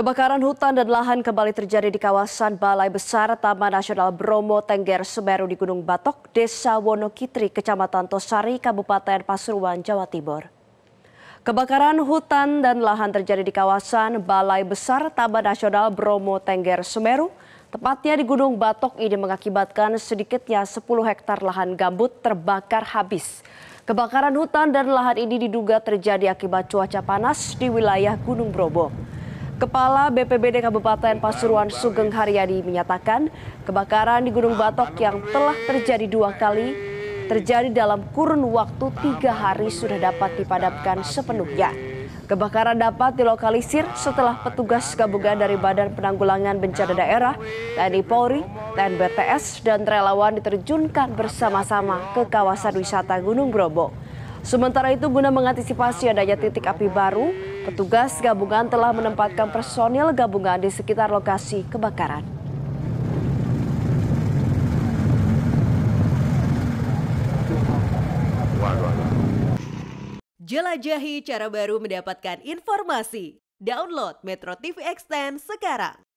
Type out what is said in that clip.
Kebakaran hutan dan lahan kembali terjadi di kawasan Balai Besar Taman Nasional Bromo Tengger Semeru di Gunung Batok, Desa Wonokitri, Kecamatan Tosari, Kabupaten Pasuruan, Jawa Timur. Kebakaran hutan dan lahan terjadi di kawasan Balai Besar Taman Nasional Bromo Tengger Semeru, tepatnya di Gunung Batok ini mengakibatkan sedikitnya 10 hektar lahan gambut terbakar habis. Kebakaran hutan dan lahan ini diduga terjadi akibat cuaca panas di wilayah Gunung Bromo. Kepala BPBD Kabupaten Pasuruan Sugeng Haryadi menyatakan kebakaran di Gunung Batok yang telah terjadi dua kali terjadi dalam kurun waktu tiga hari sudah dapat dipadamkan sepenuhnya. Kebakaran dapat dilokalisir setelah petugas gabungan dari Badan Penanggulangan Bencana Daerah, TNI Polri, TNI BTS, dan relawan diterjunkan bersama-sama ke kawasan wisata Gunung Brobo. Sementara itu guna mengantisipasi adanya titik api baru, Petugas gabungan telah menempatkan personil gabungan di sekitar lokasi kebakaran. Jelajahi cara baru mendapatkan informasi. Download Metro TV Extend sekarang.